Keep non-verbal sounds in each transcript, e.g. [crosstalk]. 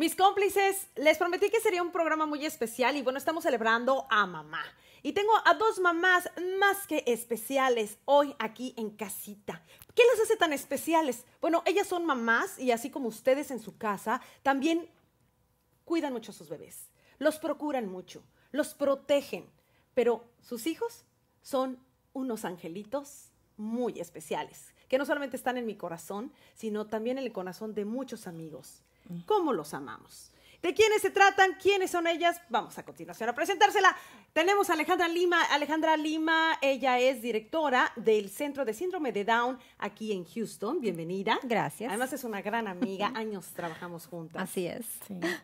Mis cómplices, les prometí que sería un programa muy especial y bueno, estamos celebrando a mamá. Y tengo a dos mamás más que especiales hoy aquí en casita. ¿Qué las hace tan especiales? Bueno, ellas son mamás y así como ustedes en su casa, también cuidan mucho a sus bebés, los procuran mucho, los protegen, pero sus hijos son unos angelitos muy especiales, que no solamente están en mi corazón, sino también en el corazón de muchos amigos cómo los amamos. ¿De quiénes se tratan? ¿Quiénes son ellas? Vamos a continuación a presentársela. Tenemos a Alejandra Lima. Alejandra Lima, ella es directora del Centro de Síndrome de Down aquí en Houston. Bienvenida. Gracias. Además es una gran amiga. [laughs] Años trabajamos juntas. Así es.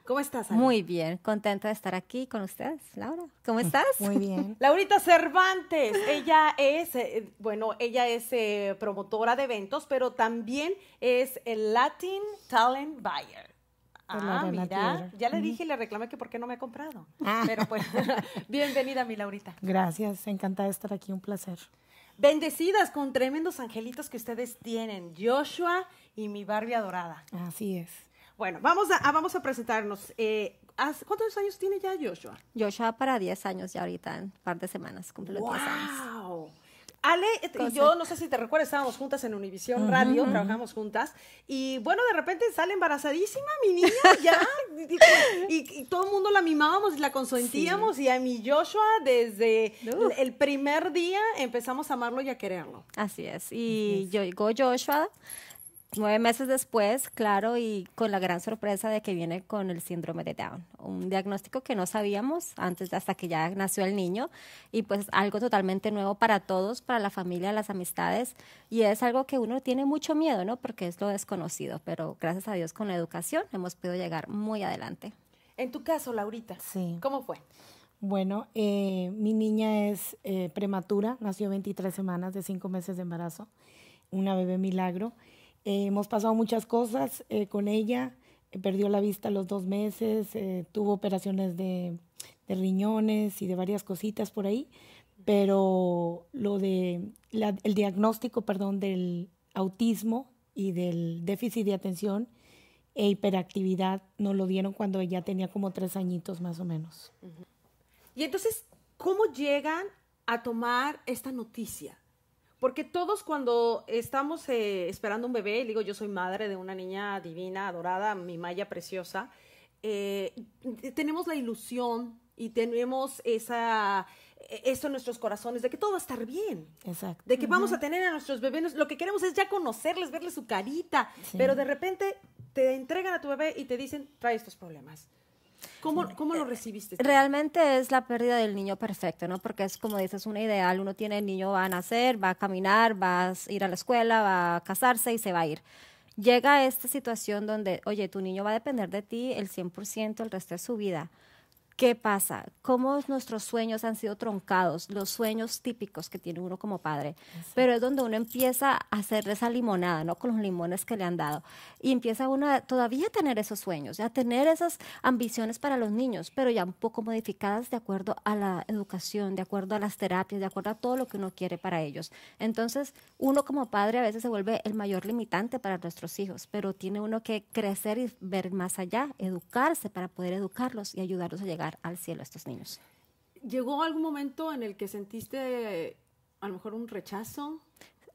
¿Cómo estás? Ana? Muy bien. Contenta de estar aquí con ustedes, Laura. ¿Cómo mm, estás? Muy bien. [laughs] Laurita Cervantes. Ella es, eh, bueno, ella es eh, promotora de eventos, pero también es el Latin Talent Buyer. Ah, mira, ya le dije y le reclamé que por qué no me ha comprado. Ah. Pero pues, [laughs] bienvenida mi Laurita. Gracias, encantada de estar aquí, un placer. Bendecidas con tremendos angelitos que ustedes tienen, Joshua y mi Barbie adorada. Así es. Bueno, vamos a, ah, vamos a presentarnos. Eh, ¿Cuántos años tiene ya Joshua? Joshua para 10 años ya ahorita, en un par de semanas, cumple 10 años. Ale eh, yo, no sé si te recuerdas, estábamos juntas en Univisión Radio, trabajamos juntas, y bueno, de repente sale embarazadísima mi niña, [laughs] ya, y, todo el mundo la mimábamos y la consentíamos, y a mi Joshua desde el primer día empezamos a amarlo y a quererlo. Así es, y yo digo, Joshua nueve meses después, claro, y con la gran sorpresa de que viene con el síndrome de Down, un diagnóstico que no sabíamos antes hasta que ya nació el niño y pues algo totalmente nuevo para todos, para la familia, las amistades y es algo que uno tiene mucho miedo, ¿no? Porque es lo desconocido, pero gracias a Dios con la educación hemos podido llegar muy adelante. En tu caso, Laurita, sí. ¿cómo fue? Bueno, eh, mi niña es eh, prematura, nació 23 semanas de 5 meses de embarazo, una bebé milagro. Eh, hemos pasado muchas cosas eh, con ella. Eh, perdió la vista los dos meses, tuvo operaciones de, riñones y de varias cositas por ahí, pero lo de el diagnóstico, perdón, del autismo y del déficit de atención e hiperactividad nos lo dieron cuando ella tenía como tres añitos más o menos. Y entonces, ¿cómo llegan a tomar esta noticia? Porque todos cuando estamos eh, esperando un bebé, digo, yo soy madre de una niña divina, adorada, mi Maya preciosa, eh, tenemos la ilusión y tenemos esa e-, eso en nuestros corazones, de que todo va a estar bien. Exacto. De que vamos a tener a nuestros bebés. Lo que queremos es ya conocerles, verles su carita. Pero de repente te entregan a tu bebé y te dicen, trae estos problemas. ¿Cómo, ¿Cómo, lo eh, recibiste? Realmente es la pérdida del niño perfecto, ¿no? Porque es como dices, un ideal. Uno tiene el niño, va a nacer, va a caminar, va a ir a la escuela, va a casarse y se va a ir. Llega esta situación donde, oye, tu niño va a depender de ti el 100% el resto de su vida. ¿Qué pasa? ¿Cómo nuestros sueños han sido troncados? Los sueños típicos que tiene uno como padre. Pero es donde uno empieza a hacer esa limonada, ¿no? Con los limones que le han dado. Y empieza uno todavía a tener esos sueños, a tener esas ambiciones para los niños, pero ya un poco modificadas de acuerdo a la educación, de acuerdo a las terapias, de acuerdo a todo lo que uno quiere para ellos. Entonces, uno como padre a veces se vuelve el mayor limitante para nuestros hijos, pero tiene uno que crecer y ver más allá, educarse para poder educarlos y ayudarlos a llegar al cielo a estos niños. ¿Llegó algún momento en el que sentiste eh, a lo mejor un rechazo?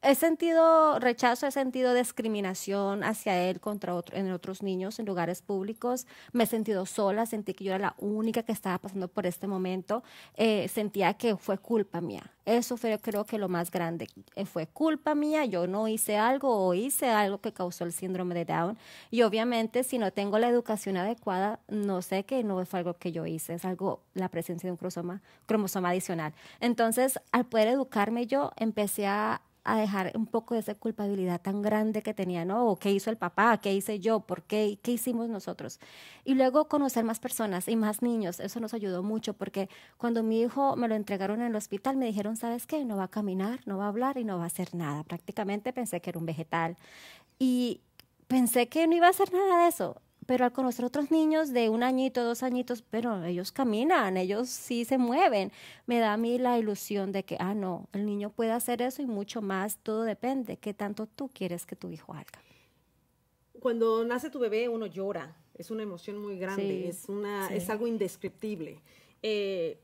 he sentido rechazo, he sentido discriminación hacia él contra en otros niños, en lugares públicos. Me he sentido sola, sentí que yo era la única que estaba pasando por este momento. Eh, sentía que fue culpa mía. Eso fue, creo que lo más grande. Eh, fue culpa mía, yo no hice algo o hice algo que causó el síndrome de Down. Y obviamente, si no tengo la educación adecuada, no sé que no fue algo que yo hice, es algo, la presencia de un cromosoma, cromosoma adicional. Entonces, al poder educarme yo, empecé a a dejar un poco de esa culpabilidad tan grande que tenía, ¿no? ¿Qué hizo el papá? ¿Qué hice yo? ¿Por qué? ¿Qué hicimos nosotros? Y luego conocer más personas y más niños, eso nos ayudó mucho porque cuando mi hijo me lo entregaron en el hospital me dijeron, ¿sabes qué? No va a caminar, no va a hablar y no va a hacer nada. Prácticamente pensé que era un vegetal y pensé que no iba a hacer nada de eso pero al conocer otros niños de un añito, dos añitos, pero ellos caminan, ellos sí se mueven, me da a mí la ilusión de que, ah, no, el niño puede hacer eso y mucho más, todo depende, qué tanto tú quieres que tu hijo haga. Cuando nace tu bebé uno llora, es una emoción muy grande, es, una, es algo indescriptible. Eh,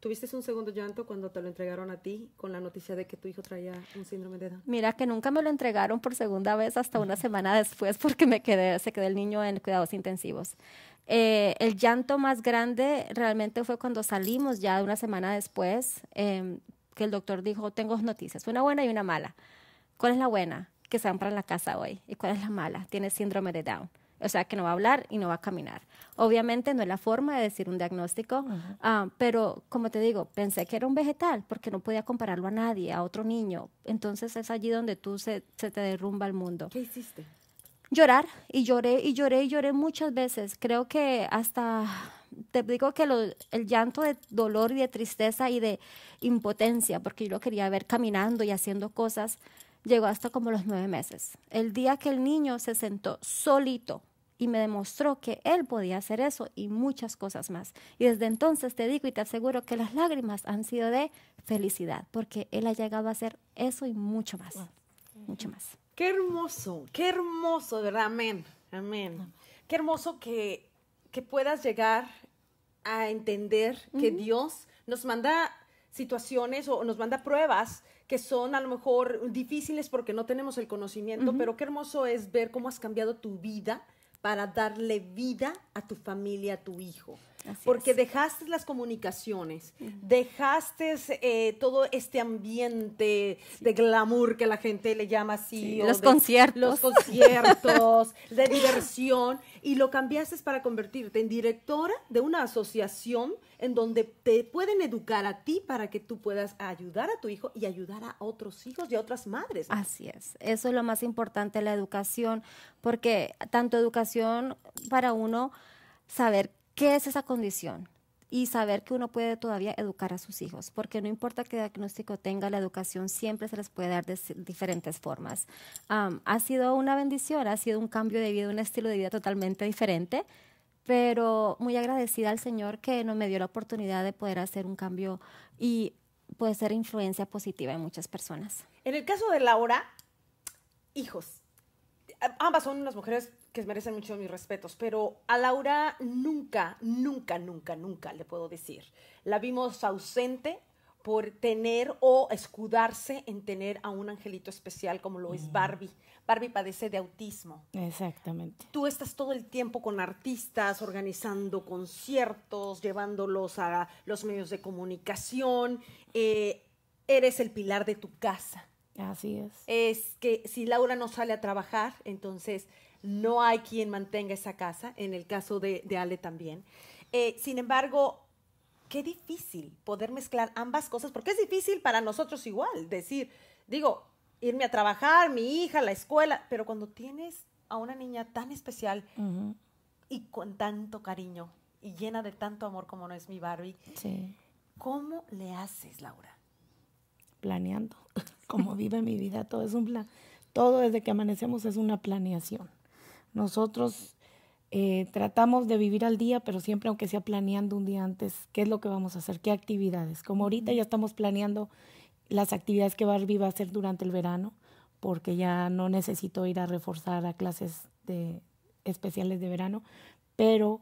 ¿Tuviste un segundo llanto cuando te lo entregaron a ti con la noticia de que tu hijo traía un síndrome de Down? Mira, que nunca me lo entregaron por segunda vez hasta una semana después porque me quedé, se quedó el niño en cuidados intensivos. Eh, el llanto más grande realmente fue cuando salimos ya una semana después, em, que el doctor dijo, tengo dos noticias, una buena y una mala. ¿Cuál es la buena? Que se van para la casa hoy. ¿Y cuál es la mala? Tiene síndrome de Down. O sea, que no va a hablar y no va a caminar. Obviamente no es la forma de decir un diagnóstico, ah, pero como te digo, pensé que era un vegetal porque no podía compararlo a nadie, a otro niño. Entonces es allí donde tú se, se te derrumba el mundo. ¿Qué hiciste? Llorar y lloré y lloré y lloré muchas veces. Creo que hasta te digo que lo, el llanto de dolor y de tristeza y de impotencia, porque yo lo quería ver caminando y haciendo cosas, llegó hasta como los nueve meses. El día que el niño se sentó solito y me demostró que él podía hacer eso y muchas cosas más. Y desde entonces te digo y te aseguro que las lágrimas han sido de felicidad, porque él ha llegado a hacer eso y mucho más. Mucho más. Qué hermoso, qué hermoso, verdad, amén, amén. Qué hermoso que, que, puedas llegar a entender que Dios nos manda situaciones o nos manda pruebas que son a lo mejor difíciles porque no tenemos el conocimiento, pero qué hermoso es ver cómo has cambiado tu vida para darle vida a tu familia, a tu hijo porque dejaste las comunicaciones, dejaste eh, todo este ambiente de glamour que la gente le llama así. los conciertos. Los conciertos, [laughs] de diversión, y lo cambiaste para convertirte en directora de una asociación en donde te pueden educar a ti para que tú puedas ayudar a tu hijo y ayudar a otros hijos y a otras madres. Así es, eso es lo más importante, la educación, porque tanto educación para uno saber qué es esa condición y saber que uno puede todavía educar a sus hijos, porque no importa qué diagnóstico tenga, la educación siempre se les puede dar de diferentes formas. ha sido una bendición, ha sido un cambio de vida, un estilo de vida totalmente diferente, pero muy agradecida al Señor que nos me dio la oportunidad de poder hacer un cambio y puede ser influencia positiva en muchas personas. En el caso de Laura, hijos, ambas son unas mujeres que merecen mucho mis respetos, pero a Laura nunca, nunca, nunca, nunca le puedo decir. La vimos ausente por tener o escudarse en tener a un angelito especial como lo es mm. Barbie. Barbie padece de autismo. Exactamente. Tú estás todo el tiempo con artistas, organizando conciertos, llevándolos a los medios de comunicación. Eh, eres el pilar de tu casa Así es. Es que si Laura no sale a trabajar, entonces no hay quien mantenga esa casa, en el caso de, Ale también. Eh, sin embargo, qué difícil poder mezclar ambas cosas, porque es difícil para nosotros igual, decir, digo, irme a trabajar, mi hija, la escuela, pero cuando tienes a una niña tan especial y con tanto cariño y llena de tanto amor como no es mi Barbie, ¿cómo le haces, Laura? planeando. [laughs] Como vive mi vida, todo es un plan. Todo desde que amanecemos es una planeación. Nosotros eh, tratamos de vivir al día, pero siempre aunque sea planeando un día antes, qué es lo que vamos a hacer, qué actividades. Como ahorita ya estamos planeando las actividades que Barbie va a hacer durante el verano, porque ya no necesito ir a reforzar a clases especiales de verano, pero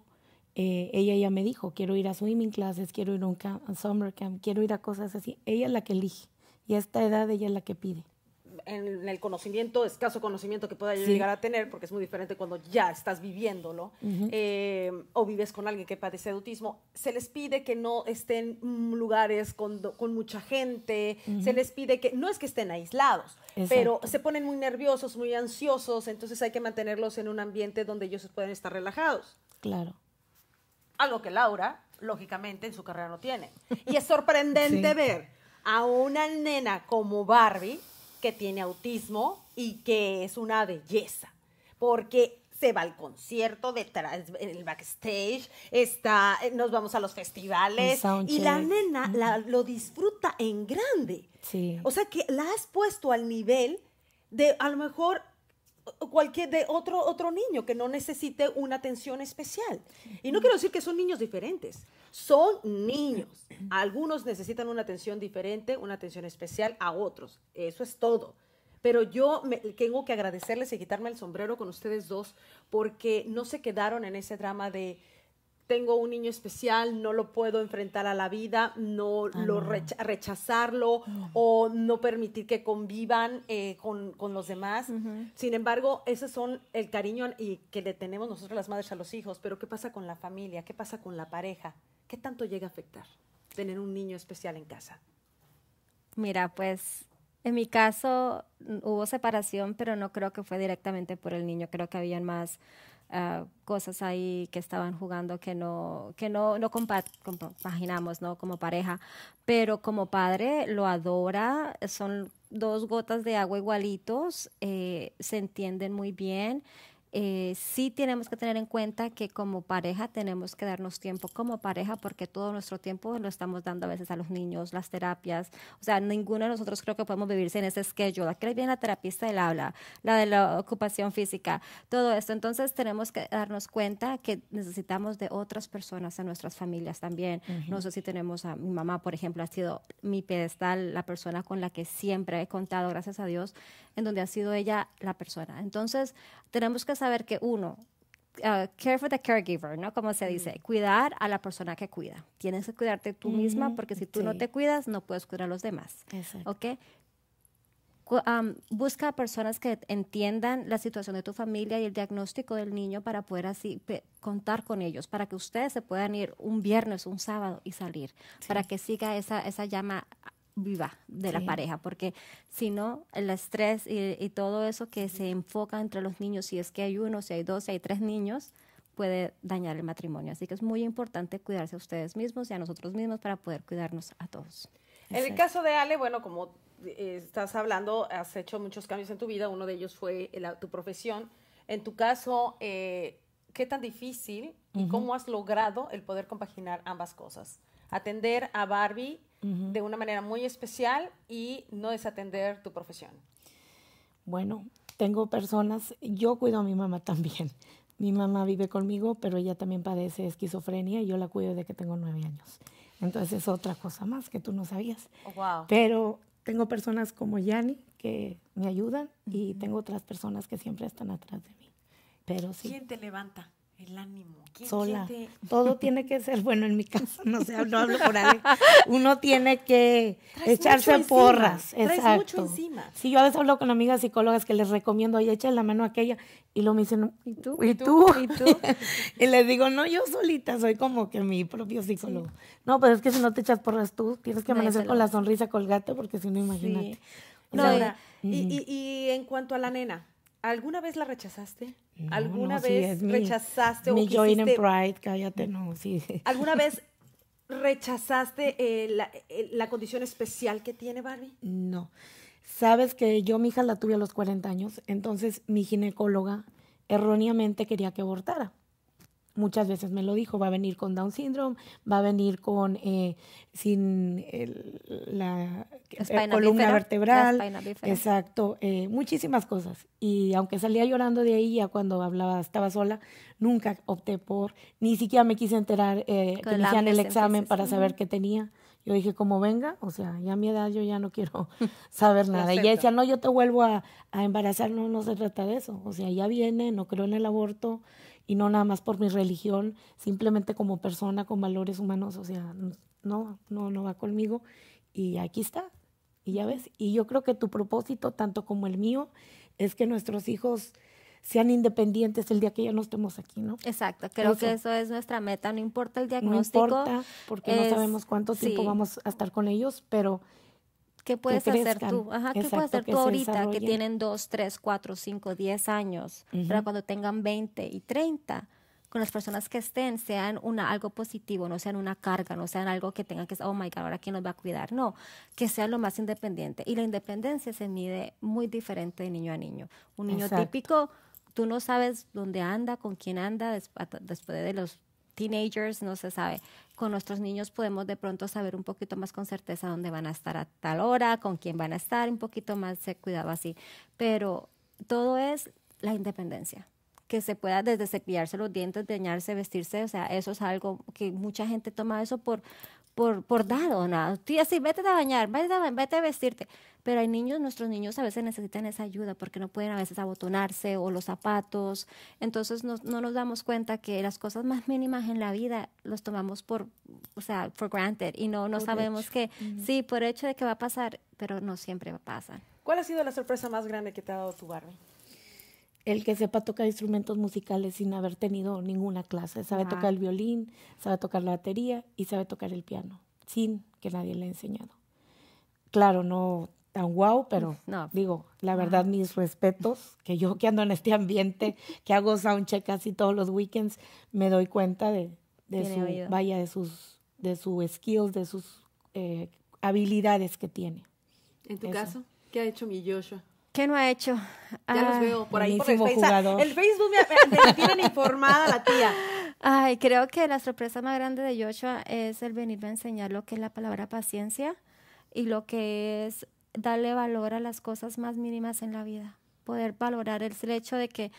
eh, ella ya me dijo, quiero ir a swimming classes, quiero ir a un a summer camp, quiero ir a cosas así. Ella es la que elige y a esta edad ella es la que pide. En el conocimiento, escaso conocimiento que pueda llegar a tener, porque es muy diferente cuando ya estás viviéndolo eh, o vives con alguien que padece de autismo, se les pide que no estén en lugares con, con mucha gente, se les pide que, no es que estén aislados, pero se ponen muy nerviosos, muy ansiosos, entonces hay que mantenerlos en un ambiente donde ellos pueden estar relajados. Claro. Algo que Laura, lógicamente, en su carrera no tiene. Y es sorprendente ver a una nena como Barbie que tiene autismo y que es una belleza, porque se va al concierto, detrás, en el backstage, está, eh, nos vamos a los festivales y la nena lo disfruta en grande. O sea que la has puesto al nivel de a lo mejor cualquier de otro otro niño que no necesite una atención especial. Y no quiero decir que son niños diferentes, son niños. Algunos necesitan una atención diferente, una atención especial a otros. Eso es todo. Pero yo me, tengo que agradecerles y quitarme el sombrero con ustedes dos porque no se quedaron en ese drama de tengo un niño especial, no lo puedo enfrentar a la vida, no ah, lo rechazarlo mm. o no permitir que convivan eh, con, los demás. Sin embargo, esos son el cariño y que le tenemos nosotros las madres a los hijos, pero ¿qué pasa con la familia? ¿Qué pasa con la pareja? ¿Qué tanto llega a afectar tener un niño especial en casa? Mira, pues en mi caso hubo separación, pero no creo que fue directamente por el niño, creo que habían más Ah, cosas ahí que estaban jugando que no, que no, no compaginamos, ¿no? Como pareja. Pero como padre lo adora, son dos gotas de agua igualitos, eh, se entienden muy bien. Eh, sí tenemos que tener en cuenta que como pareja tenemos que darnos tiempo como pareja porque todo nuestro tiempo lo estamos dando a veces a los niños, las terapias. O sea, ninguno de nosotros creo que podemos vivirse en ese schedule. Aquí viene la terapista del habla, la de la ocupación física, todo esto. Entonces tenemos que darnos cuenta que necesitamos de otras personas en nuestras familias también. No sé si tenemos a mi mamá, por ejemplo, ha sido mi pedestal, la persona con la que siempre he contado, gracias a Dios, en donde ha sido ella la persona. Entonces tenemos que saber saber que uno, ah, care for the caregiver, ¿no? Como se dice, mm. cuidar a la persona que cuida. Tienes que cuidarte tú mm, misma porque si tú no te cuidas, no puedes cuidar a los demás. ¿Ok? busca personas que entiendan la situación de tu familia y el diagnóstico del niño para poder así contar con ellos, para que ustedes se puedan ir un viernes, un sábado y salir, para que siga esa, esa llama viva de la pareja, porque si no, el estrés y, todo eso que se enfoca entre los niños, si es que hay uno, si hay dos, si hay tres niños, puede dañar el matrimonio. Así que es muy importante cuidarse a ustedes mismos y a nosotros mismos para poder cuidarnos a todos. En el caso de Ale, bueno, como eh, estás hablando, has hecho muchos cambios en tu vida, uno de ellos fue tu profesión. En tu caso, eh, ¿qué tan difícil y cómo has logrado el poder compaginar ambas cosas? Atender a Barbie de una manera muy especial y no desatender tu profesión? Bueno, tengo personas, yo cuido a mi mamá también. [laughs] Mi mamá vive conmigo, pero ella también padece esquizofrenia y yo la cuido desde que tengo nueve años. Entonces es otra cosa más que tú no sabías. Oh, pero tengo personas como Yani que me ayudan y tengo otras personas que siempre están atrás de mí. Pero sí. ¿Quién te levanta? El ánimo. sola. Todo tiene que ser bueno en mi casa No sé, no hablo por ahí. [laughs] Uno tiene que echarse porras. mucho encima. Sí, yo a veces hablo con amigas psicólogas que les recomiendo, y echa la mano a aquella. Y luego me dicen, ¿y tú? ¿Y tú? ¿Y, tú? [laughs] y les digo, no, yo solita soy como que mi propio psicólogo. No, pero pues es que si no te echas porras tú, tienes que amanecer con la sonrisa colgate porque si no, imagínate. No, y, y, y en cuanto a la nena, ¿Alguna vez la rechazaste? [laughs] ¿Alguna vez rechazaste mi o Pride, cállate, no, ¿Alguna vez rechazaste la, eh, la, condición especial que tiene Barbie? No. Sabes que yo mi hija la tuve a los 40 años, entonces mi ginecóloga erróneamente quería que abortara muchas veces me lo dijo, va a venir con Down syndrome, va a venir con eh, sin el, la, eh, columna vertebral, exacto, eh, muchísimas cosas. Y aunque salía llorando de ahí ya cuando hablaba, estaba sola, nunca opté por, ni siquiera me quise enterar eh, que me el examen para saber qué tenía. Yo dije, como venga, o sea, ya a mi edad yo ya no quiero [laughs] saber nada. Y ella decía, no, yo te vuelvo a, a embarazar, no, no se trata de eso. O sea, ya viene, no creo en el aborto, y no nada más por mi religión, simplemente como persona con valores humanos, o sea, no, no, no va conmigo y aquí está, y ya ves, y yo creo que tu propósito, tanto como el mío, es que nuestros hijos sean independientes el día que ya no estemos aquí, ¿no? Exacto, creo que eso es nuestra meta, no importa el diagnóstico. No importa, porque no sabemos cuánto tiempo vamos a estar con ellos, pero ¿Qué puedes hacer tú? Ajá, ¿Qué puedes hacer tú ahorita que tienen 2, 3, 4, 5, 10 años? pero Para cuando tengan 20 y 30, con las personas que estén, sean una, algo positivo, no sean una carga, no sean algo que tengan que, oh my God, ahora quién nos va a cuidar. No, que sean lo más independiente. Y la independencia se mide muy diferente de niño a niño. Un niño típico, tú no sabes dónde anda, con quién anda después de los teenagers, no se sabe. Con nuestros niños podemos de pronto saber un poquito más con certeza dónde van a estar a tal hora, con quién van a estar, un poquito más de cuidado así. Pero todo es la independencia que se pueda desde cepillarse los dientes, dañarse, vestirse, o sea, eso es algo que mucha gente toma eso por, por, por dado, nada. tía así, vete a bañar, vete a, vestirte. Pero hay niños, nuestros niños a veces necesitan esa ayuda porque no pueden a veces abotonarse o los zapatos. Entonces no, nos damos cuenta que las cosas más mínimas en la vida los tomamos por, o sea, for granted y no, no sabemos que sí, por hecho de que va a pasar, pero no siempre pasa. ¿Cuál ha sido la sorpresa más grande que te ha dado tu Barbie? el que sepa tocar instrumentos musicales sin haber tenido ninguna clase. Sabe tocar el violín, sabe tocar la batería y sabe tocar el piano, sin que nadie le haya enseñado. Claro, no tan guau, pero [laughs] digo, la verdad, mis respetos, que yo que ando en este ambiente, que hago soundcheck casi todos los weekends, me doy cuenta de, su, vaya, de sus, de sus skills, de sus eh, habilidades que tiene. ¿En tu caso? ¿Qué ha hecho mi Joshua? ¿Qué no ha hecho? Ya los ah, veo por ahí. Por el, Facebook. el Facebook me, informada la tía. [laughs] Ay, creo que la sorpresa más grande de Joshua es el venirme a enseñar lo que es la palabra paciencia y lo que es darle valor a las cosas más mínimas en la vida. Poder valorar el hecho de que,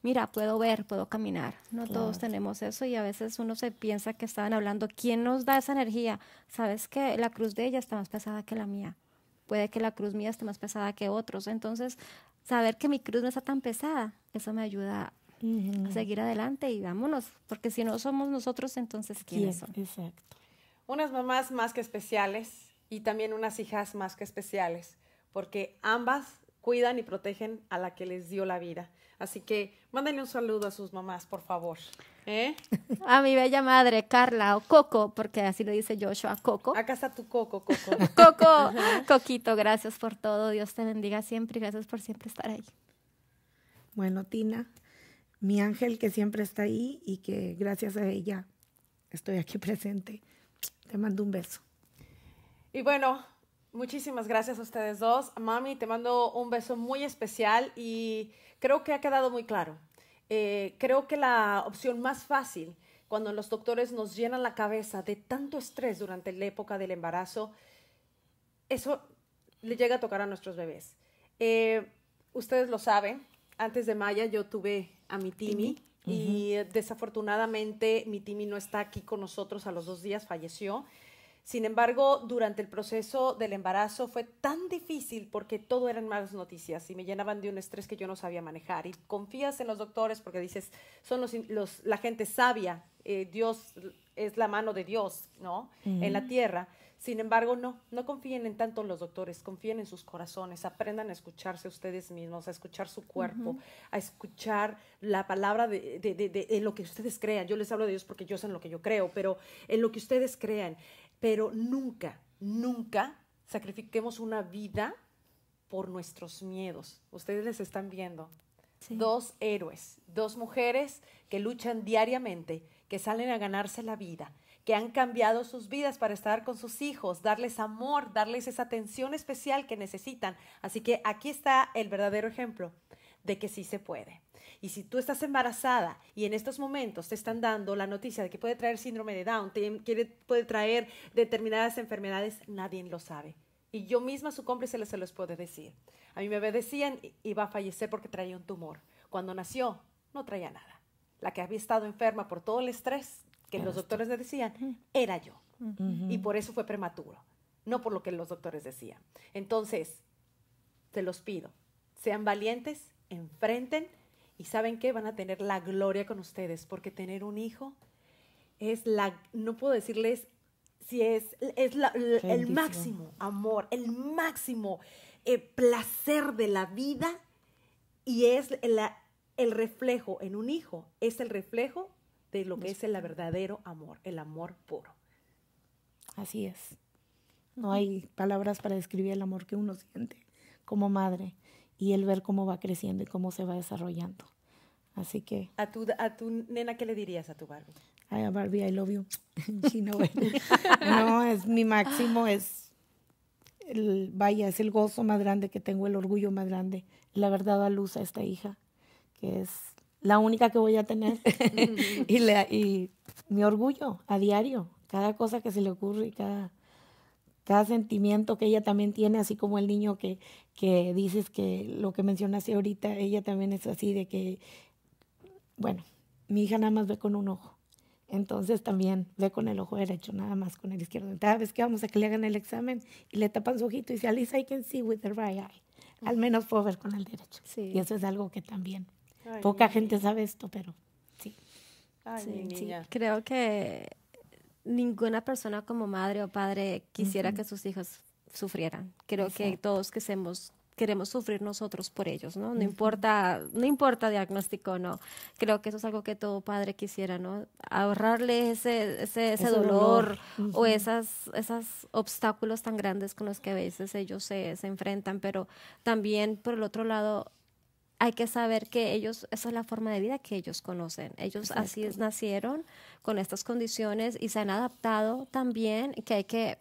mira, puedo ver, puedo caminar. No todos tenemos eso y a veces uno se piensa que estaban hablando. ¿Quién nos da esa energía? Sabes que la cruz de ella está más pesada que la mía puede que la cruz mía esté más pesada que otros. Entonces, saber que mi cruz no está tan pesada, eso me ayuda a seguir adelante y vámonos, porque si no somos nosotros, entonces ¿quiénes son? Unas mamás más que especiales y también unas hijas más que especiales, porque ambas cuidan y protegen a la que les dio la vida. Así que mándenle un saludo a sus mamás, por favor. ¿eh? A mi bella madre, Carla, o Coco, porque así lo dice Joshua, Coco. Acá está tu Coco, Coco. [laughs] Coco, Coquito, gracias por todo. Dios te bendiga siempre y gracias por siempre estar ahí. Bueno, Tina, mi ángel que siempre está ahí y que gracias a ella estoy aquí presente. Te mando un beso. Y bueno, Muchísimas gracias a ustedes dos. Mami, te mando un beso muy especial y creo que ha quedado muy claro. Eh, creo que la opción más fácil cuando los doctores nos llenan la cabeza de tanto estrés durante la época del embarazo, eso le llega a tocar a nuestros bebés. Eh, ustedes lo saben, antes de Maya yo tuve a mi Timi y desafortunadamente mi Timi no está aquí con nosotros a los dos días, falleció. Sin embargo, durante el proceso del embarazo fue tan difícil porque todo eran malas noticias y me llenaban de un estrés que yo no sabía manejar. Y confías en los doctores porque dices, son los, la gente sabia, eh, Dios es la mano de Dios, ¿no? En la mm. tierra. Sin embargo, no, no confíen en tanto los doctores, confíen en sus corazones, aprendan a escucharse ustedes mismos, a escuchar su cuerpo, a escuchar la palabra de, de, lo que ustedes crean. Yo les hablo de Dios porque yo sé en lo que yo creo, pero en lo que ustedes crean pero nunca, nunca sacrifiquemos una vida por nuestros miedos. Ustedes les están viendo. Dos héroes, dos mujeres que luchan diariamente, que salen a ganarse la vida, que han cambiado sus vidas para estar con sus hijos, darles amor, darles esa atención especial que necesitan. Así que aquí está el verdadero ejemplo de que sí se puede. Y si tú estás embarazada y en estos momentos te están dando la noticia de que puede traer síndrome de Down, puede traer determinadas enfermedades, nadie lo sabe. Y yo misma, su cómplice, se los puede decir. A mí me decían, iba a fallecer porque traía un tumor. Cuando nació, no traía nada. La que había estado enferma por todo el estrés que los doctores le decían, era yo. Y por eso fue prematuro, no por lo que los doctores decían. Entonces, te los pido, sean valientes, enfrenten y saben qué, van a tener la gloria con ustedes, porque tener un hijo es la, no puedo decirles si es, es el máximo amor, el máximo eh, placer de la vida y es el reflejo en un hijo, es el reflejo de lo que es el verdadero amor, el amor puro. Así es. No hay palabras para describir el amor que uno siente como madre y el ver cómo va creciendo y cómo se va desarrollando. Así que... ¿A tu, a tu nena qué le dirías a tu Barbie? Ay, a Barbie, I love you. [laughs] no, es mi máximo, es el, vaya, es el gozo más grande que tengo, el orgullo más grande, la verdad a luz a esta hija, que es la única que voy a tener. [laughs] [laughs] y, le, y mi orgullo a diario, cada cosa que se le ocurre y cada cada sentimiento que ella también tiene, así como el niño que, dices que lo que mencionaste ahorita, ella también es así de que, bueno, mi hija nada más ve con un ojo. Entonces también ve con el ojo derecho, nada más con el izquierdo. Cada vez que vamos a que le hagan el examen y le tapan su ojito y dice, Alice, I can see with the right eye. Al menos puedo ver con el derecho. Y eso es algo que también, poca gente sabe esto, pero sí. sí, sí. Creo que ninguna persona como madre o padre quisiera que sus hijos sufrieran. Creo que todos que queremos sufrir nosotros por ellos, ¿no? No importa, no importa diagnóstico, no. Creo que eso es algo que todo padre quisiera, ¿no? Ahorrarle ese, ese, dolor, o esas, esos obstáculos tan grandes con los que a veces ellos se enfrentan, pero también por el otro lado, hay que saber que ellos, esa es la forma de vida que ellos conocen. Ellos así es, nacieron con estas condiciones y se han adaptado también, que hay que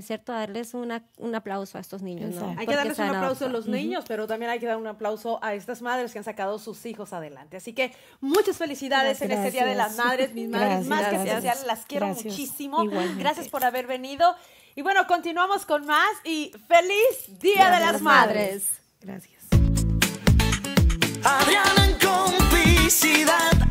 cierto darles un aplauso a estos niños. Hay que darles un aplauso a los niños, pero también hay que dar un aplauso a estas madres que han sacado sus hijos adelante. Así que muchas felicidades en este Día de las Madres, mis madres más que especial, las quiero muchísimo. Gracias por haber venido. Y bueno, continuamos con más y feliz Día de las, madres. Gracias. Adriana en complicidad.